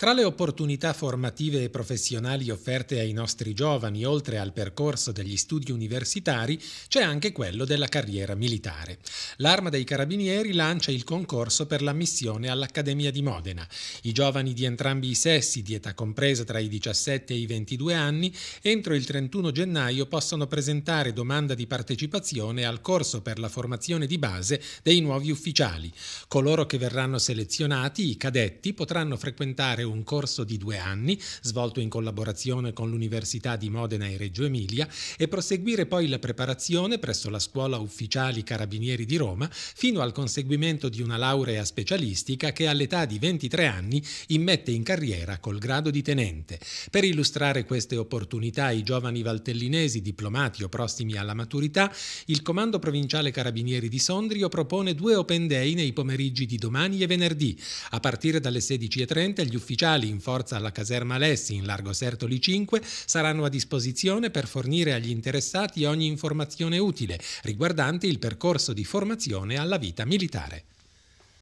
Tra le opportunità formative e professionali offerte ai nostri giovani, oltre al percorso degli studi universitari, c'è anche quello della carriera militare. L'Arma dei Carabinieri lancia il concorso per l'ammissione all'Accademia di Modena. I giovani di entrambi i sessi, di età compresa tra i 17 e i 22 anni, entro il 31 gennaio possono presentare domanda di partecipazione al corso per la formazione di base dei nuovi ufficiali. Coloro che verranno selezionati, i cadetti, potranno frequentare un corso di due anni, svolto in collaborazione con l'Università di Modena e Reggio Emilia, e proseguire poi la preparazione presso la Scuola Ufficiali Carabinieri di Roma fino al conseguimento di una laurea specialistica che all'età di 23 anni immette in carriera col grado di tenente. Per illustrare queste opportunità ai giovani valtellinesi diplomati o prossimi alla maturità, il Comando Provinciale Carabinieri di Sondrio propone due open day nei pomeriggi di domani e venerdì. A partire dalle 16.30 gli ufficiali ufficiali in forza alla caserma Alessi in Largo Sertoli 5 saranno a disposizione per fornire agli interessati ogni informazione utile riguardante il percorso di formazione alla vita militare.